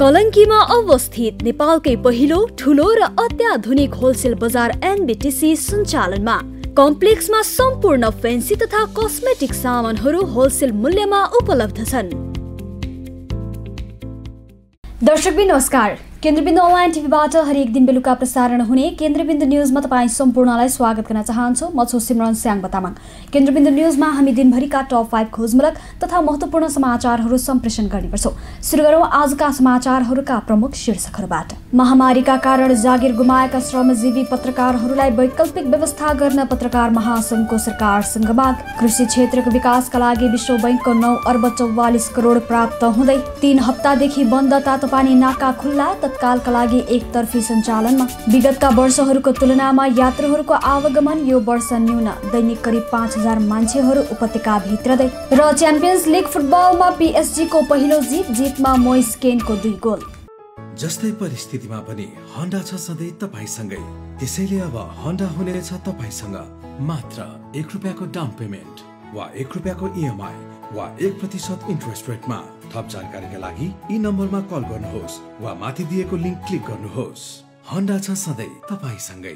कलङ्कीमा अवस्थित नेपालकै पहिलो ठुलो र अत्याधुनिक होलसेल बजार एनबिटिसी सञ्चालनमा कम्प्लेक्समा सम्पूर्ण फेन्सी तथा कस्मेटिक सामानहरू होलसेल मूल्यमा उपलब्ध छन् दर्शक नमस्कार केन्द्रबिन्दु अनलाइन टिभीबाट हरेक दिन बेलुका प्रसारण हुने केन्द्रबिन्दु न्युजमा तपाईँ सम्पूर्णलाई स्वागत गर्न चाहन्छु म छु सिमरन स्याङ बतामाङ केन्द्रबिन्दु न्युजमा हामी दिनभरिका टप फाइभ खोजमूलक तथा महत्त्वपूर्ण समाचारहरू सम्प्रेषण गर्छौँ सुरु गरौँ आजका समाचारहरूका प्रमुख शीर्षकहरूबाट महामारीका कारण जागिर गुमाएका श्रमजीवी पत्रकारहरूलाई वैकल्पिक व्यवस्था गर्न पत्रकार महासङ्घको सरकारसँग माग कृषि क्षेत्रको विकासका लागि विश्व बैङ्कको नौ अर्ब चौवालिस करोड प्राप्त हुँदै तीन हप्तादेखि बन्द तातोपानी नाका खुल्ला राहतकालका लागि एकतर्फी सञ्चालनमा विगतका वर्षहरूको तुलनामा यात्रुहरूको आवागमन यो वर्ष न्यून दैनिक करिब पाँच हजार मान्छेहरू भित्रदै र च्याम्पियन्स लिग फुटबलमा पिएसजीको पहिलो जित जितमा मोइस केनको दुई गोल जस्तै परिस्थितिमा पनि हन्डा छ सधैँ तपाईँसँगै त्यसैले अब हन्डा हुनेछ तपाईँसँग मात्र एक रुपियाँको डाउन पेमेन्ट वा एक रुपियाँको इएमआई वा एक प्रतिशत इन्ट्रेस्ट रेटमा थप जानकारीका लागि यी नम्बरमा कल गर्नुहोस् वा माथि दिएको लिङ्क क्लिक गर्नुहोस् हन्डा छ सधैँ तपाईँसँगै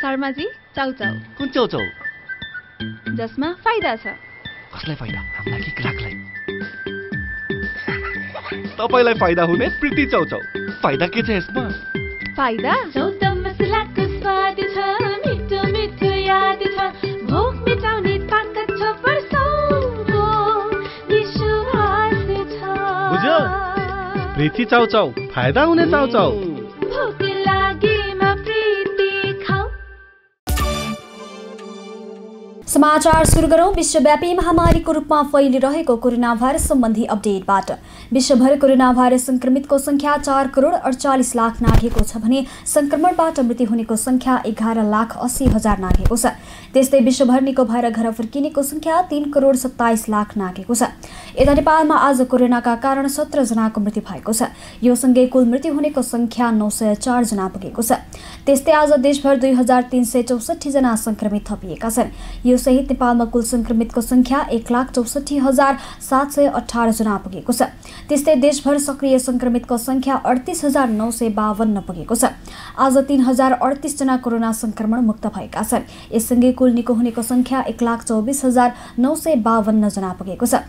शर्माजी चाउ कुन चाउ चाउ जसमा फाइदा छ कसलाई फाइदा हामीलाई कि ग्राहकलाई तपाईँलाई फाइदा हुने प्रीति चाउ चाउ फाइदा के छ यसमा फाइदा चाउचाउ मसलाको स्वाद छ प्रीति चाउ चाउ फाइदा हुने चाउ चाउ समाचार सुरु गरौँ विश्वव्यापी महामारीको रूपमा फैलिरहेको कोरोना भाइरस सम्बन्धी अपडेटबाट विश्वभर कोरोना भाइरस संक्रमितको संख्या चार करोड अडचालिस लाख नाघेको छ भने संक्रमणबाट मृत्यु हुनेको संख्या एघार लाख अस्सी हजार नाघेको छ त्यस्तै विश्वभर निको भएर घर फर्किनेको संख्या तीन करोड सत्ताइस लाख नाघेको छ यता नेपालमा आज कोरोनाका कारण जनाको मृत्यु भएको छ यो सँगै कुल मृत्यु हुनेको संख्या नौ सय चारजना पुगेको छ त्यस्तै आज देशभर दुई हजार तीन सय चौसठीजना सङ्क्रमित थपिएका छन् यो सहित नेपालमा कुल संक्रमितको संख्या एक लाख चौसठी हजार सात सय अठारजना पुगेको छ त्यस्तै देशभर सक्रिय संक्रमितको संख्या अडतिस हजार नौ सय बावन्न पुगेको छ आज तीन हजार अडतिसजना कोरोना संक्रमण मुक्त भएका छन् यससँगै कुल निको हुनेको संख्या एक लाख चौबिस हजार नौ सय जना पुगेको छ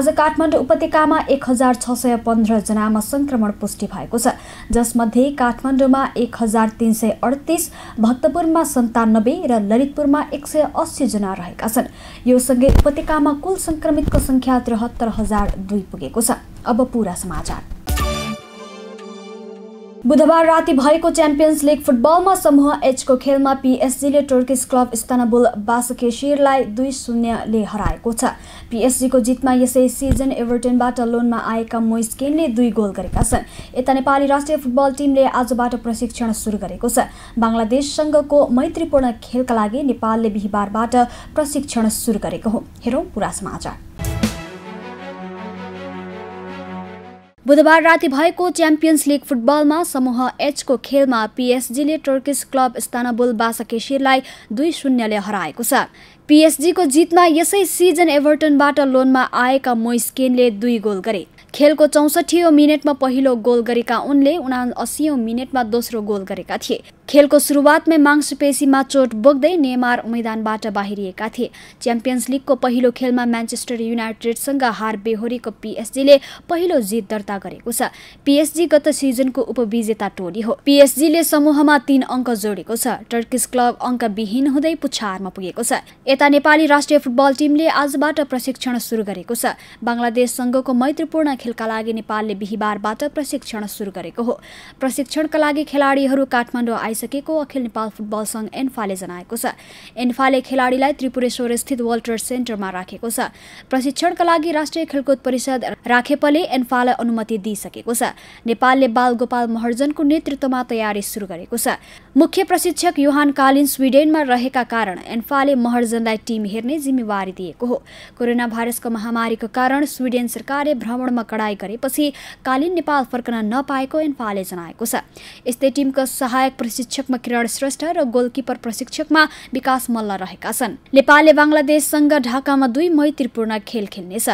आज आज काठमाडौँ उपत्यकामा एक हजार छ सय पन्ध्रजनामा सङ्क्रमण पुष्टि भएको छ जसमध्ये काठमाडौँमा एक हजार तिन सय अडतिस भक्तपुरमा सन्तानब्बे र ललितपुरमा एक सय अस्सीजना रहेका छन् यो सँगै उपत्यकामा कुल सङ्क्रमितको सङ्ख्या त्रिहत्तर हजार दुई पुगेको छ अब पुरा समाचार बुधबार राति भएको च्याम्पियन्स लिग फुटबलमा समूह एचको खेलमा पिएसजीले टर्किस क्लब इस्तानबुल बासकेसिरलाई दुई शून्यले हराएको छ पिएसजीको जितमा यसै सिजन एभर्टनबाट लोनमा आएका मोइस्केनले दुई गोल गरेका छन् यता नेपाली राष्ट्रिय फुटबल टिमले आजबाट प्रशिक्षण सुरु गरेको छ बङ्गलादेशसँगको मैत्रीपूर्ण खेलका लागि नेपालले बिहिबारबाट प्रशिक्षण सुरु गरेको हो हेरौँ पुरा समाचार बुधबार राति भएको च्याम्पियन्स लिग फुटबलमा समूह एचको खेलमा पिएसजीले टर्किस क्लब इस्तानबुल बासाकेशिरलाई दुई शून्यले हराएको छ पिएसजीको जितमा यसै सिजन एभर्टनबाट लोनमा आएका मोइस्केनले दुई गोल गरे खेलको चौसठी मिनटमा पहिलो गोल गरेका उनले उना अस्सी मिनटमा दोस्रो गोल गरेका थिए खेलको सुरुवातमै मांसपेशीमा चोट बोक्दै नेमार मैदानबाट बाहिरिएका थिए च्याम्पियन्स लिगको पहिलो खेलमा म्यान्चेस्टर युनाइटेडसँग हार बेहोरीको पिएसजीले पहिलो जित दर्ता गरेको छ पिएसजी गत सिजनको उपविजेता टोली हो पिएसजीले समूहमा तीन अङ्क जोडेको छ टर्किस क्लब अङ्कविहीन हुँदै पुछारमा पुगेको छ यता नेपाली राष्ट्रिय फुटबल टिमले आजबाट प्रशिक्षण सुरु गरेको छ बङ्गलादेशसँगको मैत्रीपूर्ण खेलका लागि नेपालले बिहिबारबाट प्रशिक्षण सुरु गरेको हो प्रशिक्षणका लागि खेलाडीहरू काठमाडौँ आइसकेको अखिल नेपाल फुटबल सङ्घ एन्फाले जनाएको छ एन्फाले खेलाडीलाई त्रिपुरेश्वर स्थित वल्टर सेन्टरमा राखेको छ प्रशिक्षणका लागि राष्ट्रिय खेलकुद परिषद राखेपले एन्फालाई अनुमति दिइसकेको छ नेपालले बाल गोपाल महर्जनको नेतृत्वमा तयारी सुरु गरेको छ मुख्य प्रशिक्षक युहान कालिन स्विडेनमा रहेका कारण एन्फाले महर्जनलाई टिम हेर्ने जिम्मेवारी दिएको हो कोरोना भाइरसको महामारीको कारण स्विडेन सरकारले भ्रमणमा कडाई गरेपछि कालीन नेपाल फर्कन नपाएको एन्फाले जनाएको छ यस्तै टिमका सहायक प्रशिक्षकमा किरण श्रेष्ठ र गोलकिपर प्रशिक्षकमा विकास मल्ल रहेका छन् नेपालले बङ्गलादेशसँग ढाकामा दुई मैत्रीपूर्ण खेल खेल्नेछ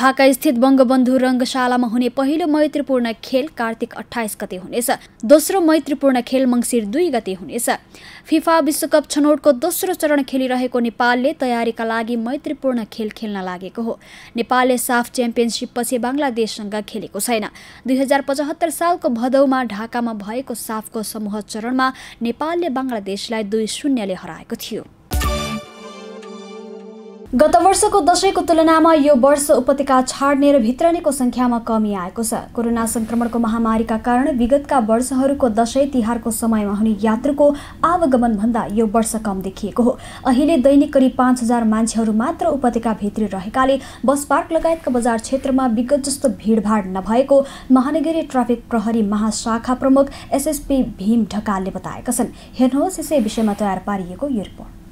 ढाका स्थित बङ्गबन्धु रङ्गशालामा हुने पहिलो मैत्रीपूर्ण खेल कार्तिक अठाइस गते हुनेछ दोस्रो मैत्रीपूर्ण खेल मङ्सिर दुई गते हुनेछ फिफा विश्वकप छनौटको दोस्रो चरण खेलिरहेको नेपालले तयारीका लागि मैत्रीपूर्ण खेल खेल्न लागेको हो नेपालले साफ च्याम्पियनसिपपछि बङ्गलादेश देशसँग खेलेको छैन दुई हजार पचहत्तर सालको भदौमा ढाकामा भएको साफको समूह चरणमा नेपालले बङ्गलादेशलाई दुई शून्यले हराएको थियो गत वर्षको दशैंको तुलनामा यो वर्ष उपत्यका छाड्ने र भित्रनेको संख्यामा कमी आएको छ कोरोना संक्रमणको महामारीका कारण विगतका वर्षहरूको दशैं तिहारको समयमा हुने यात्रुको भन्दा यो वर्ष कम देखिएको हो अहिले दैनिक करिब पाँच हजार मान्छेहरू मात्र उपत्यका भित्री रहेकाले बस पार्क लगायतका बजार क्षेत्रमा विगत जस्तो भिडभाड नभएको महानगरीय ट्राफिक प्रहरी महाशाखा प्रमुख एसएसपी भीम ढकालले बताएका छन् हेर्नुहोस् यसै विषयमा तयार पारिएको यो रिपोर्ट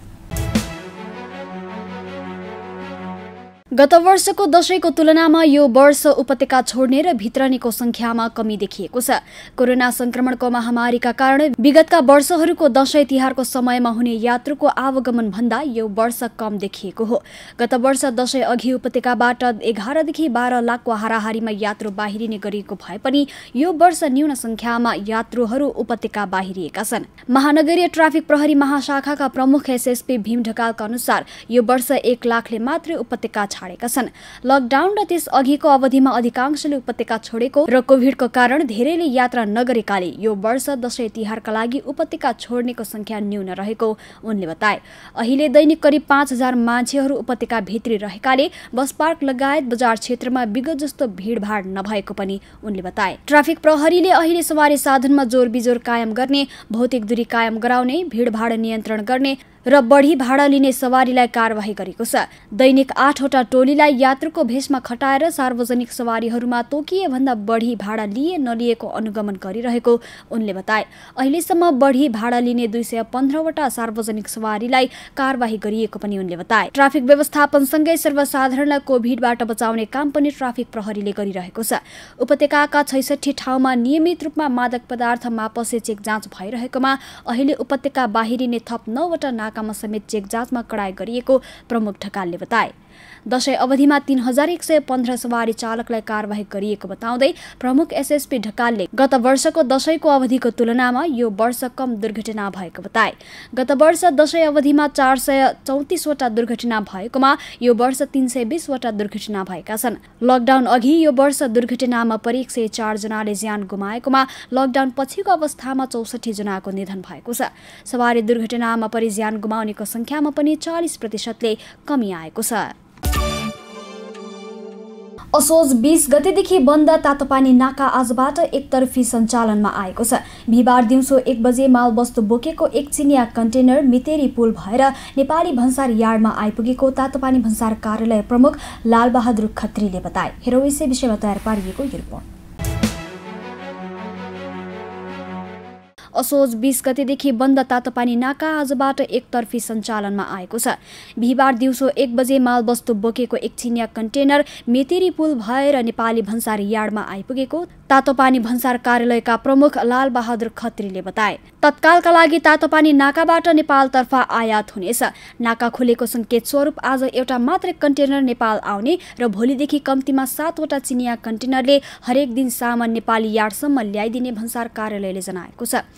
गत वर्षको दशैंको तुलनामा यो वर्ष उपत्यका छोड्ने र भित्रनेको संख्यामा कमी देखिएको छ कोरोना संक्रमणको महामारीका कारण विगतका वर्षहरूको दशैं तिहारको समयमा हुने यात्रुको आवागमन भन्दा यो वर्ष कम देखिएको हो गत वर्ष दशैं अघि उपत्यकाबाट एघारदेखि बाह्र लाखको हाराहारीमा यात्रु बाहिरिने गरिएको भए पनि यो वर्ष न्यून संख्यामा यात्रुहरू उपत्यका बाहिरिएका छन् महानगरीय ट्राफिक प्रहरी महाशाखाका प्रमुख एसएसपी भीम ढकालका अनुसार यो वर्ष एक लाखले मात्रै उपत्यका छाडेका छन् लकडाउन र त्यस अघिको अवधिमा अधिकांशले उपत्यका छोडेको र कोभिडको कारण धेरैले यात्रा नगरेकाले यो वर्ष दशैँ तिहारका लागि उपत्यका छोड्नेको संख्या न्यून रहेको उनले बताए अहिले दैनिक करिब पाँच हजार मान्छेहरू उपत्यका भित्री रहेकाले बस पार्क लगायत बजार क्षेत्रमा विगत जस्तो भिडभाड नभएको पनि उनले बताए ट्राफिक प्रहरीले अहिले सवारी साधनमा जोर बिजोर कायम गर्ने भौतिक दूरी कायम गराउने भिडभाड नियन्त्रण गर्ने र बढी भाडा लिने सवारीलाई कारवाही गरेको छ दैनिक आठवटा टोलीलाई यात्रुको भेषमा खटाएर सार्वजनिक सवारीहरूमा तोकिए भन्दा बढी भाडा लिए नलिएको अनुगमन गरिरहेको उनले बताए अहिलेसम्म बढी भाडा लिने दुई सय पन्ध्रवटा सार्वजनिक सवारीलाई कारवाही गरिएको पनि उनले बताए ट्राफिक व्यवस्थापनसँगै सर्वसाधारणलाई कोभिडबाट बचाउने काम पनि ट्राफिक प्रहरीले गरिरहेको छ उपत्यकाका छैसठी ठाउँमा नियमित रूपमा मादक पदार्थ मापसे चेक जाँच भइरहेकोमा अहिले उपत्यका बाहिरिने थप नौवटा शाखामा समेत चेक जाँचमा कडाई गरिएको प्रमुख ढकालले बताए दशैं अवधिमा तीन हजार एक सय पन्ध्र सवारी चालकलाई कारवाही गरिएको बताउँदै प्रमुख एसएसपी ढकालले गत वर्षको दशैंको अवधिको तुलनामा यो वर्ष कम दुर्घटना भएको बताए गत वर्ष दशैं अवधिमा चार सय चौतिसवटा दुर्घटना भएकोमा यो वर्ष तीन सय बिसवटा दुर्घटना भएका छन् लकडाउन अघि यो वर्ष दुर्घटनामा परि एक सय जनाले ज्यान गुमाएकोमा लकडाउन पछिको अवस्थामा चौसठी जनाको निधन भएको छ सवारी दुर्घटनामा परि ज्यान गुमाउनेको सङ्ख्यामा पनि चालिस प्रतिशतले कमी आएको छ असोज बिस गतेदेखि बन्द तातोपानी नाका आजबाट एकतर्फी सञ्चालनमा आएको छ बिहिबार दिउँसो एक बजे मालवस्तु बोकेको एक चिनिया कन्टेनर मितेरी पुल भएर नेपाली भन्सार यार्डमा आइपुगेको तातोपानी भन्सार कार्यालय प्रमुख लालबहादुर खत्रीले बताए हेरौँ यसै विषयमा तयार पारिएको रिपोर्ट असोज बिस गतेदेखि बन्द तातोपानी नाका आजबाट एकतर्फी सञ्चालनमा आएको छ बिहिबार दिउँसो एक बजे मालवस्तु बोकेको एक चिनिया कन्टेनर मेतेरी पुल भएर नेपाली भन्सार यार्डमा आइपुगेको तातोपानी भन्सार कार्यालयका प्रमुख लालबहादुर खत्रीले बताए तत्कालका लागि तातोपानी नाकाबाट नेपालतर्फ आयात हुनेछ नाका खोलेको सङ्केत स्वरूप आज एउटा मात्रै कन्टेनर नेपाल आउने र भोलिदेखि कम्तीमा सातवटा चिनिया कन्टेनरले हरेक दिन सामान नेपाली यार्डसम्म ल्याइदिने भन्सार कार्यालयले जनाएको छ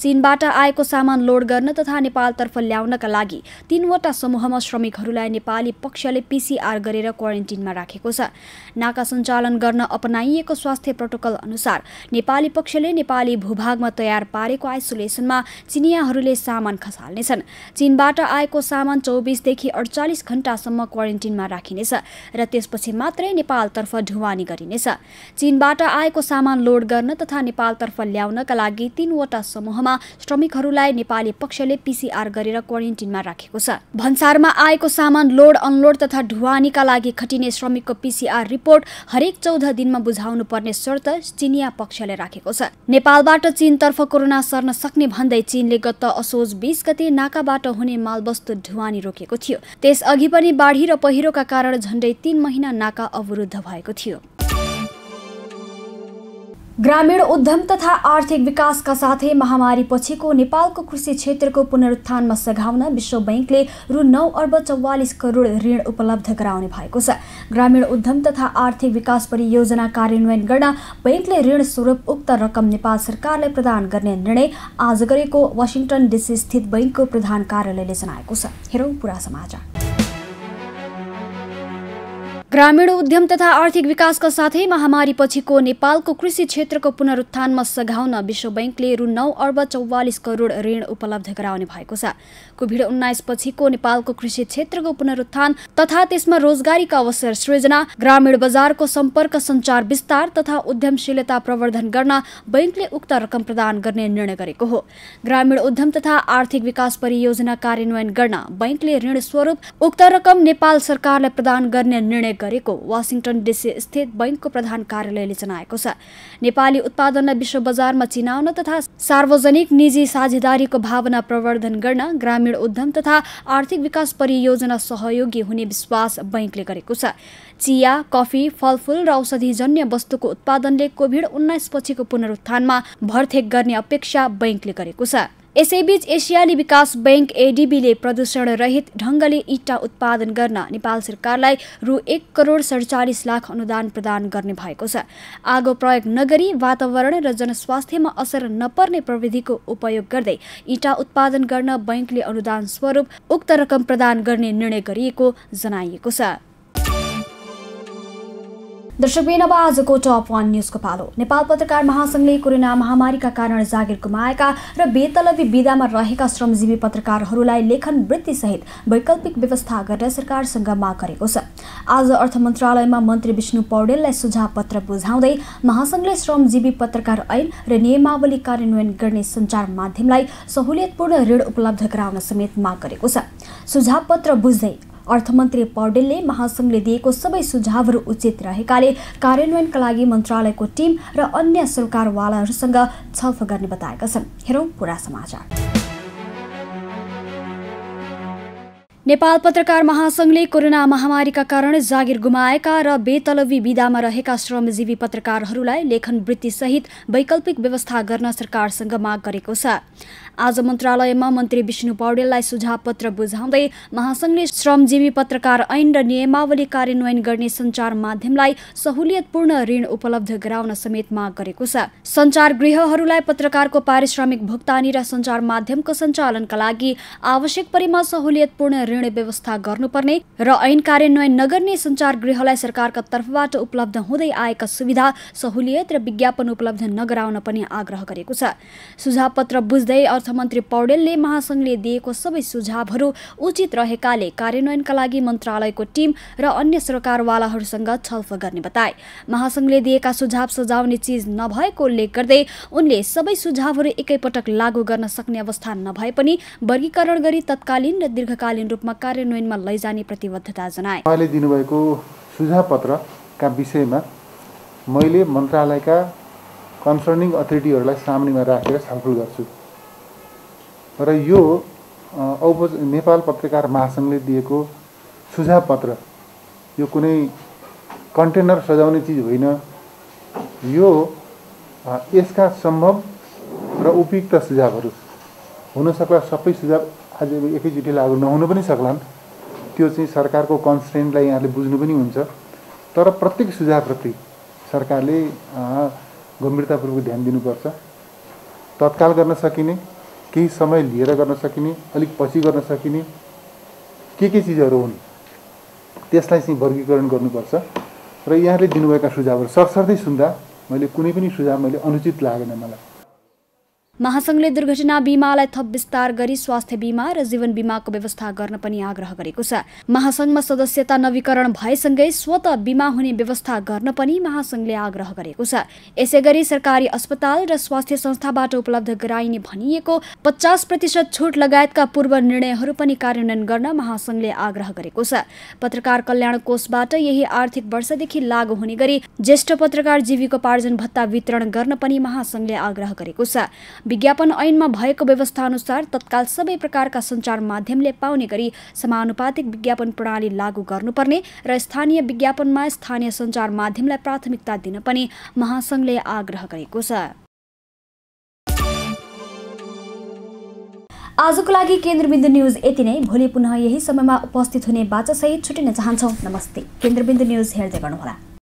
चीनबाट आएको सामान लोड गर्न तथा नेपालतर्फ ल्याउनका लागि तीनवटा समूहमा श्रमिकहरूलाई नेपाली पक्षले पिसिआर गरेर क्वारेन्टिनमा राखेको छ नाका सञ्चालन गर्न अपनाइएको स्वास्थ्य प्रोटोकल अनुसार नेपाली पक्षले नेपाली भूभागमा तयार पारेको आइसोलेसनमा चिनियाहरूले सामान खसाल्नेछन् चीनबाट आएको सामान चौबिसदेखि अडचालिस घण्टासम्म क्वारेन्टिनमा राखिनेछ र त्यसपछि मात्रै नेपालतर्फ ढुवानी गरिनेछ चीनबाट आएको सामान लोड गर्न तथा नेपालतर्फ ल्याउनका लागि तीनवटा समूहमा श्रमिकहरूलाई नेपाली पक्षले पिसिआर गरेर क्वारेन्टिनमा राखेको छ भन्सारमा आएको सामान लोड अनलोड तथा ढुवानीका लागि खटिने श्रमिकको पिसिआर रिपोर्ट हरेक चौध दिनमा बुझाउनु पर्ने शर्त चिनिया पक्षले राखेको छ नेपालबाट चीनतर्फ कोरोना सर्न सक्ने भन्दै चीनले गत असोज बिस गते नाकाबाट हुने मालवस्तु ढुवानी रोकेको थियो त्यसअघि पनि बाढी र पहिरोका कारण झण्डै तीन महिना नाका अवरुद्ध भएको थियो ग्रामीण उद्यम तथा आर्थिक विकासका साथै महामारी पछिको नेपालको कृषि क्षेत्रको पुनरुत्थानमा सघाउन विश्व बैङ्कले रु नौ अर्ब चौवालिस करोड ऋण उपलब्ध गराउने भएको छ ग्रामीण उद्यम तथा आर्थिक विकास परियोजना कार्यान्वयन गर्न बैङ्कले ऋण स्वरूप उक्त रकम नेपाल सरकारलाई प्रदान गर्ने निर्णय आज गरेको वासिङटन डिसी स्थित बैङ्कको प्रधान कार्यालयले जनाएको छ हेरौँ पुरा समाचार ग्रामीण उद्यम तथा आर्थिक विकासका साथै महामारी पछिको नेपालको कृषि क्षेत्रको पुनरुत्थानमा सघाउन विश्व ब्याङ्कले रु नौ अर्ब चौवालिस करोड ऋण उपलब्ध गराउने भएको छ कोभिड उन्नाइस पछिको नेपालको कृषि क्षेत्रको पुनरुत्थान तथा त्यसमा रोजगारीका अवसर सृजना ग्रामीण बजारको सम्पर्क सञ्चार विस्तार तथा उद्यमशीलता प्रवर्धन गर्न बैङ्कले उक्त रकम प्रदान गर्ने निर्णय गरेको हो ग्रामीण उद्यम तथा आर्थिक विकास परियोजना कार्यान्वयन गर्न बैङ्कले ऋण स्वरूप उक्त रकम नेपाल सरकारलाई प्रदान गर्ने निर्णय उल्लेख गरेको वासिङटन डिसी स्थित बैङ्कको प्रधान कार्यालयले जनाएको छ नेपाली उत्पादनलाई विश्व बजारमा चिनाउन तथा सार्वजनिक निजी साझेदारीको भावना प्रवर्धन गर्न ग्रामीण उद्यम तथा आर्थिक विकास परियोजना सहयोगी हुने विश्वास बैङ्कले गरेको छ चिया कफी फलफुल र औषधिजन्य वस्तुको उत्पादनले कोभिड उन्नाइस पछिको पुनरुत्थानमा भरथेक गर्ने अपेक्षा बैङ्कले गरेको छ यसैबीच एसियाली विकास बैङ्क एडिबीले रहित ढङ्गले इट्टा उत्पादन गर्न नेपाल सरकारलाई रु एक करोड सडचालिस लाख अनुदान प्रदान गर्ने भएको छ आगो प्रयोग नगरी वातावरण र जनस्वास्थ्यमा असर नपर्ने प्रविधिको उपयोग गर्दै इँटा उत्पादन गर्न बैङ्कले अनुदान स्वरूप उक्त रकम प्रदान गर्ने निर्णय गरिएको जनाइएको छ दर्शकबिन अब आजको टप वान न्युजको पालो नेपाल पत्रकार महासङ्घले कोरोना महामारीका कारण जागिर गुमाएका र बेतलबी विधामा रहेका श्रमजीवी पत्रकारहरूलाई लेखन वृत्तिसहित वैकल्पिक व्यवस्था गर्न सरकारसँग माग गरेको छ आज अर्थ मन्त्रालयमा मन्त्री विष्णु पौडेललाई सुझाव पत्र बुझाउँदै महासङ्घले श्रमजीवी पत्रकार ऐन र नियमावली कार्यान्वयन गर्ने सञ्चार माध्यमलाई सहुलियतपूर्ण ऋण उपलब्ध गराउन समेत माग गरेको छ सुझाव पत्र बुझ्दै अर्थमन्त्री पौडेलले महासङ्घले दिएको सबै सुझावहरू उचित रहेकाले कार्यान्वयनका लागि मन्त्रालयको टिम र अन्य सरकारवालाहरूसँग छलफल गर्ने बताएका छन् हेरौँ पुरा समाचार नेपाल पत्रकार महासङ्घले कोरोना महामारीका कारण जागिर गुमाएका र बेतलबी विधामा रहेका श्रमजीवी पत्रकारहरूलाई लेखन वृत्तिसहित वैकल्पिक व्यवस्था गर्न सरकारसँग माग गरेको छ आज मन्त्रालयमा मन्त्री विष्णु पौडेललाई सुझाव पत्र बुझाउँदै महासंघले श्रमजीवी पत्रकार ऐन र नियमावली कार्यान्वयन गर्ने सञ्चार माध्यमलाई सहुलियतपूर्ण ऋण उपलब्ध गराउन समेत माग गरेको छ सञ्चार गृहहरूलाई पत्रकारको पारिश्रमिक भुक्तानी र सञ्चार माध्यमको सञ्चालनका लागि आवश्यक परिमा सहुलियतपूर्ण ऋण व्यवस्था गर्नुपर्ने र ऐन कार्यान्वयन नगर्ने संचार गृहलाई सरकारका तर्फबाट उपलब्ध हुँदै आएका सुविधा सहुलियत र विज्ञापन उपलब्ध नगराउन पनि आग्रह गरेको छ सुझाव पत्र बुझ्दै अर्थमन्त्री पौडेलले महासङ्घले दिएको सबै सुझावहरू उचित रहेकाले कार्यान्वयनका लागि मन्त्रालयको टिम र अन्य सरकारवालाहरूसँग छलफल गर्ने बताए महासङ्घले दिएका सुझाव सजाउने चिज नभएको उल्लेख गर्दै उनले सबै सुझावहरू एकैपटक लागू गर्न सक्ने अवस्था नभए पनि वर्गीकरण गरी तत्कालीन र दीर्घकालीन रूपमा कार्यान्वयनमा लैजाने प्रतिबद्धता जनाए उहाँले दिनुभएको सुझाव पत्रका विषयमा मैले मन्त्रालयका कन्सर्निङ अथोरिटीहरूलाई सामनेमा राखेर छलफल गर्छु र यो औपच नेपाल पत्रकार महासङ्घले दिएको सुझाव पत्र यो कुनै कन्टेनर सजाउने चिज होइन यो यसका सम्भव र उपयुक्त सुझावहरू हुनसक्ला सबै सुझाव आज एकैचोटि लागु नहुनु पनि सक्लान् त्यो चाहिँ सरकारको कन्सटेन्टलाई यहाँले बुझ्नु पनि हुन्छ तर प्रत्येक सुझावप्रति सरकारले गम्भीरतापूर्वक ध्यान दिनुपर्छ तत्काल गर्न सकिने केही समय लिएर गर्न सकिने अलिक पछि गर्न सकिने के के चिजहरू हुन् त्यसलाई चाहिँ वर्गीकरण गर्नुपर्छ र यहाँले दिनुभएका सुझावहरू सरसर्दै सुन्दा मैले कुनै पनि सुझाव मैले अनुचित लागेन मलाई महासङ्घले दुर्घटना बिमालाई थप विस्तार गरी स्वास्थ्य बिमा र जीवन बिमाको व्यवस्था गर्न पनि आग्रह गरेको छ महासङ्घमा सदस्यता नवीकरण भएसँगै स्वत बिमा हुने व्यवस्था गर्न पनि महासङ्घले आग्रह गरेको छ यसै गरी सरकारी अस्पताल र स्वास्थ्य संस्थाबाट उपलब्ध गराइने भनिएको पचास प्रतिशत छुट लगायतका पूर्व निर्णयहरू पनि कार्यान्वयन गर्न महासङ्घले आग्रह गरेको छ पत्रकार कल्याण कोषबाट यही आर्थिक वर्षदेखि लागू हुने गरी ज्येष्ठ पत्रकार जीविकोपार्जन भत्ता वितरण गर्न पनि महासङ्घले आग्रह गरेको छ विज्ञापन ऐनमा भएको व्यवस्था अनुसार तत्काल सबै प्रकारका सञ्चार माध्यमले पाउने गरी समानुपातिक विज्ञापन प्रणाली लागू गर्नुपर्ने र स्थानीय विज्ञापनमा स्थानीय सञ्चार माध्यमलाई प्राथमिकता दिन पनि महासङ्घले आग्रह गरेको छ आजको लागि केन्द्रबिन्दु न्युज यति नै भोलि पुनः यही समयमा उपस्थित हुने बाचासहित छुटिन चाहन्छौँ नमस्ते केन्द्रबिन्दु न्युज हेर्दै गर्नुहोला